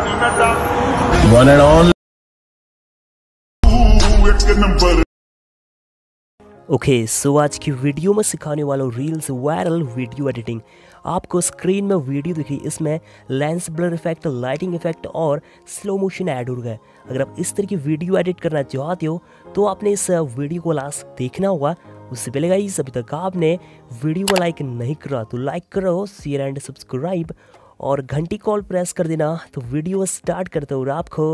one and all okay so आज की video में सिखाने वाला हूँ रील्स वायरल वीडियो एडिटिंग आपको स्क्रीन में वीडियो दिखी इसमें lens blur effect lighting effect और स्लो मोशन ऐड हो गए अगर आप इस तरह की वीडियो एडिट करना चाहते हो तो आपने इस वीडियो को लास्ट देखना होगा उससे पहले गाइस अभी तक आपने वीडियो को लाइक नहीं करा तो लाइक करो शेयर एंड सब्सक्राइब और घंटी कॉल प्रेस कर देना तो वीडियो स्टार्ट करते हुए आपको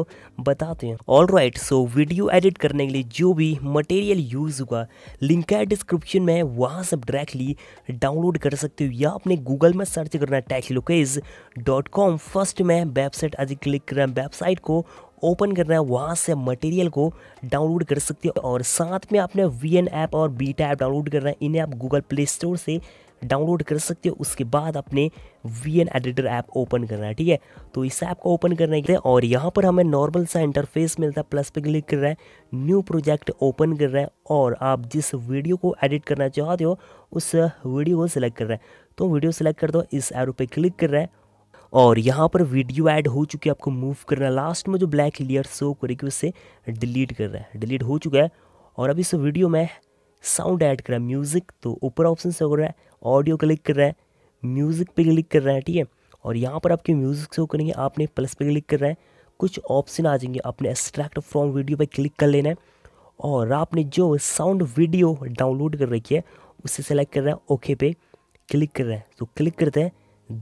बताते हैं all right so video edit करने के लिए जो भी मटेरियल यूज़ हुआ लिंक है डिस्क्रिप्शन में वहाँ से डायरेक्टली डाउनलोड कर सकते हो या अपने गूगल में सर्च करना टैक्स लोकेज डॉट कॉम फर्स्ट में वेबसाइट आज क्लिक करना वेबसाइट को ओपन करना है वहाँ से मटेरियल को डाउनलोड कर सकते हो और साथ में आपने वी एन ऐप और बीटा ऐप डाउनलोड करना है इन्हें आप गूगल प्ले स्टोर से डाउनलोड कर सकते हो उसके बाद अपने V N editor app open करना है ठीक है तो इस ऐप को ओपन करने के लिए और यहाँ पर हमें नॉर्मल सा इंटरफेस मिलता है प्लस पे क्लिक कर रहा है न्यू प्रोजेक्ट ओपन कर रहा है और आप जिस वीडियो को एडिट करना चाहते हो उस वीडियो को सिलेक्ट कर रहे हैं तो वीडियो सेलेक्ट कर दो इस एरो पर क्लिक कर रहे हैं और यहाँ पर वीडियो ऐड हो चुकी है आपको मूव करना लास्ट में जो ब्लैक लेयर शो करेगी उससे डिलीट कर रहा है डिलीट हो चुका है और अब इस वीडियो में साउंड ऐड कर रहा है म्यूज़िक तो ऊपर ऑप्शन से हो रहा है ऑडियो क्लिक कर रहा है म्यूज़िक पे क्लिक कर रहा है ठीक है और यहाँ पर आपके म्यूज़िक हो करेंगे आपने प्लस पे क्लिक कर रहा है कुछ ऑप्शन आ जाएंगे आपने एक्सट्रैक्ट फ्रॉम वीडियो पर क्लिक कर लेना है और आपने जो साउंड वीडियो डाउनलोड कर रखी है उसे सेलेक्ट कर रहा है ओके पे क्लिक कर रहा है तो क्लिक करते हैं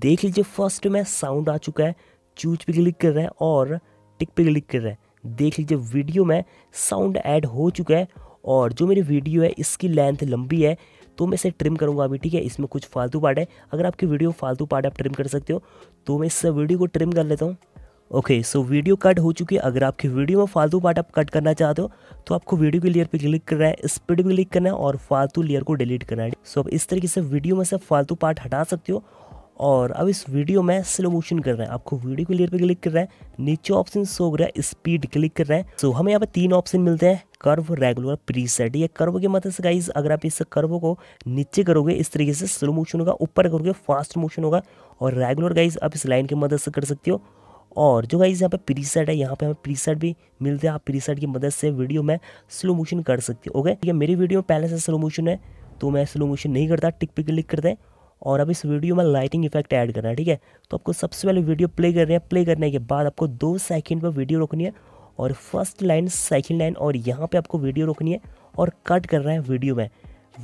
देख लीजिए फर्स्ट में साउंड आ चुका है चूज पे क्लिक कर रहा है और टिक पे क्लिक कर रहा है देख लीजिए वीडियो में साउंड ऐड हो चुका है और जो मेरी वीडियो है इसकी लेंथ लंबी है तो मैं इसे ट्रिम करूंगा अभी ठीक है इसमें कुछ फालतू पार्ट है अगर आपकी वीडियो फालतू पार्ट आप ट्रिम कर सकते हो तो मैं इस वीडियो को ट्रिम कर लेता हूँ ओके सो वीडियो कट हो चुकी है अगर आपकी वीडियो में फालतू पार्ट आप कट करना चाहते हो तो आपको वीडियो के लेयर पे क्लिक करना है स्पीड पर क्लिक करना है और फालतू लेयर को डिलीट करना है सो अब इस तरीके से वीडियो में से फालतू पार्ट हटा सकते हो और अब इस वीडियो में स्लो मोशन कर रहे हैं आपको वीडियो के लेयर पर क्लिक करना है नीचे ऑप्शन शो हो रहा है स्पीड क्लिक कर रहे हैं सो हमें यहाँ पर तीन ऑप्शन मिलते हैं कर्व रेगुलर प्रीसेट ये कर्व की मदद से गाइज अगर आप इस कर्व को नीचे करोगे इस तरीके से स्लो मोशन होगा ऊपर करोगे फास्ट मोशन होगा और रेगुलर गाइज आप इस लाइन की मदद से कर सकते हो और जो गाइज यहाँ पे प्रीसेट है यहाँ पे हमें प्रीसेट भी मिलते हैं आप प्रीसेट की मदद से वीडियो में स्लो मोशन कर सकते हो ओके ठीक है मेरी वीडियो में पहले से स्लो मोशन है तो मैं स्लो मोशन नहीं करता टिक पे क्लिक करते हैं और अब इस वीडियो में लाइटिंग इफेक्ट ऐड करना है ठीक है तो आपको सबसे पहले वीडियो प्ले कर रहे हैं प्ले करने के बाद आपको दो सेकंड पर वीडियो रोकनी है और फर्स्ट लाइन सेकेंड लाइन और यहाँ पर आपको वीडियो रोकनी है और कट कर रहा है वीडियो में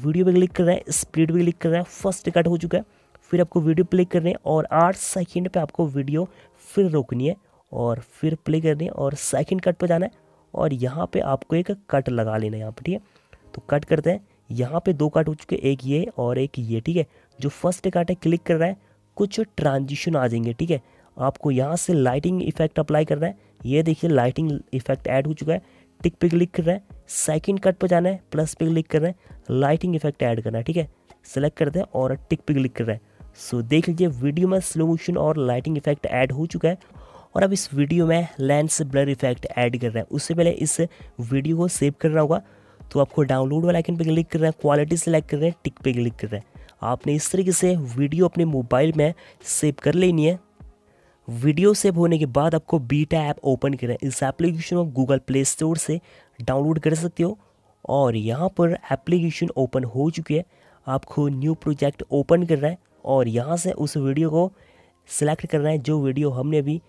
वीडियो पर क्लिक कर रहा है स्पीड पर क्लिक कर रहा है फर्स्ट कट हो चुका है फिर आपको वीडियो प्ले करनी है और आठ सेकेंड पे आपको वीडियो फिर रोकनी है और फिर प्ले करनी है और सेकेंड कट पर जाना है और यहाँ पे आपको एक कट लगा लेना है यहाँ पर ठीक है तो कट करते हैं यहाँ पे दो कट हो चुके एक ये और एक ये ठीक है जो फर्स्ट कट है क्लिक कर रहा है कुछ ट्रांजिशन आ जाएंगे ठीक है आपको यहाँ से लाइटिंग इफेक्ट अप्लाई करना है ये देखिए लाइटिंग इफेक्ट ऐड हो चुका है टिक पे क्लिक कर रहे हैं सेकंड कट पे जाना है प्लस पे क्लिक कर रहे हैं लाइटिंग इफेक्ट ऐड करना है ठीक है सेलेक्ट करते हैं और टिक पे क्लिक कर रहे हैं सो देख लीजिए वीडियो में स्लो मोशन और लाइटिंग इफेक्ट ऐड हो चुका है और अब इस वीडियो में लेंस ब्लर इफेक्ट ऐड कर रहे हैं उससे पहले इस वीडियो को सेव करना होगा तो आपको डाउनलोड वाला आइकन पे क्लिक कर रहे हैं क्वालिटी सेलेक्ट कर रहे हैं टिक पे क्लिक कर रहे हैं आपने इस तरीके से वीडियो अपने मोबाइल में सेव कर लेनी है वीडियो सेव होने के बाद आपको बीटा ऐप ओपन करें इस एप्लीकेशन को गूगल प्ले स्टोर से डाउनलोड कर सकते हो और यहाँ पर एप्लीकेशन ओपन हो चुकी है आपको न्यू प्रोजेक्ट ओपन कर रहा है और यहाँ से उस वीडियो को सिलेक्ट करना है जो वीडियो हमने अभी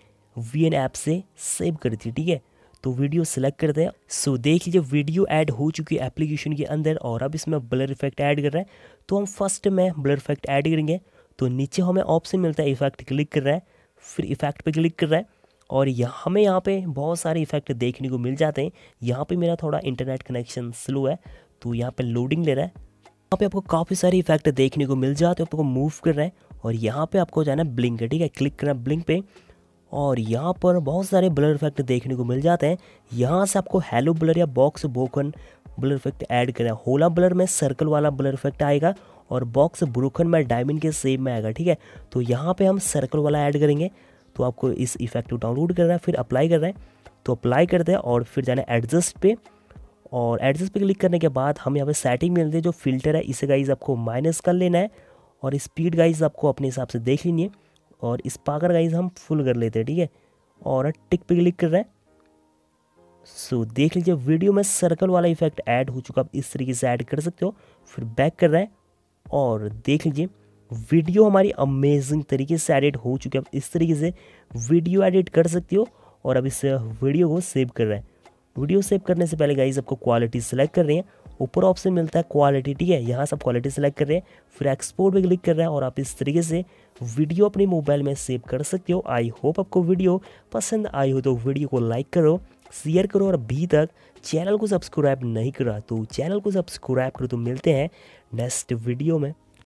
वी एन ऐप से सेव करी थी ठीक है तो वीडियो सेलेक्ट करते हैं सो देख लीजिए वीडियो ऐड हो चुकी है एप्लीकेशन के अंदर और अब इसमें ब्लर इफेक्ट ऐड कर रहे हैं तो हम फर्स्ट में ब्लर इफेक्ट ऐड करेंगे तो नीचे हमें ऑप्शन मिलता है इफेक्ट क्लिक कर रहे हैं फिर इफ़ेक्ट पे क्लिक कर रहा है और यहाँ हमें यहाँ पे बहुत सारे इफ़ेक्ट देखने को मिल जाते हैं यहाँ पे मेरा थोड़ा इंटरनेट कनेक्शन स्लो है तो यहाँ पे लोडिंग ले रहा है यहाँ पे आपको काफ़ी सारे इफेक्ट देखने को मिल जाते हैं आपको मूव कर रहे हैं और यहाँ पे आपको जाना है ब्लिंक है ठीक है क्लिक करना ब्लिंक पे और यहाँ पर बहुत सारे ब्लर इफेक्ट देखने को मिल जाते हैं यहाँ से आपको हेलो ब्लर या box bokeh blur effect add करना है होला ब्लर में सर्कल वाला ब्लर इफेक्ट आएगा और बॉक्स ब्रोकन में डायमंड के सेम में आएगा ठीक है तो यहाँ पे हम सर्कल वाला ऐड करेंगे तो आपको इस इफेक्ट को डाउनलोड करना है फिर अप्लाई करना है तो अप्लाई करते हैं और फिर जाना है एडजस्ट पे और एडजस्ट पे क्लिक करने के बाद हम यहाँ पे सेटिंग मिलते हैं जो फिल्टर है इसे गाइज आपको माइनस कर लेना है और स्पीड गाइज आपको अपने हिसाब से देख लेनी है और स्पाकर गाइज हम फुल कर लेते हैं ठीक है और टिक पे क्लिक कर रहे हैं सो देख लीजिए वीडियो में सर्कल वाला इफेक्ट ऐड हो चुका आप इस तरीके से ऐड कर सकते हो फिर बैक कर रहे हैं और देख लीजिए वीडियो हमारी अमेजिंग तरीके से एडिट हो चुकी है आप इस तरीके से वीडियो एडिट कर सकते हो और अब इस वीडियो को सेव कर रहे हैं वीडियो सेव करने से पहले गाइज आपको क्वालिटी सेलेक्ट कर रहे हैं ऊपर ऑप्शन मिलता है क्वालिटी ठीक है यहाँ से आप क्वालिटी सेलेक्ट कर रहे हैं फिर एक्सपोर्ट पे क्लिक कर रहे हैं और आप इस तरीके से वीडियो अपने मोबाइल में सेव कर सकते हो आई होप आपको वीडियो पसंद आई हो तो वीडियो को लाइक करो शेयर करो और अभी तक चैनल को सब्सक्राइब नहीं करा तो चैनल को सब्सक्राइब करो तो मिलते हैं नेक्स्ट वीडियो में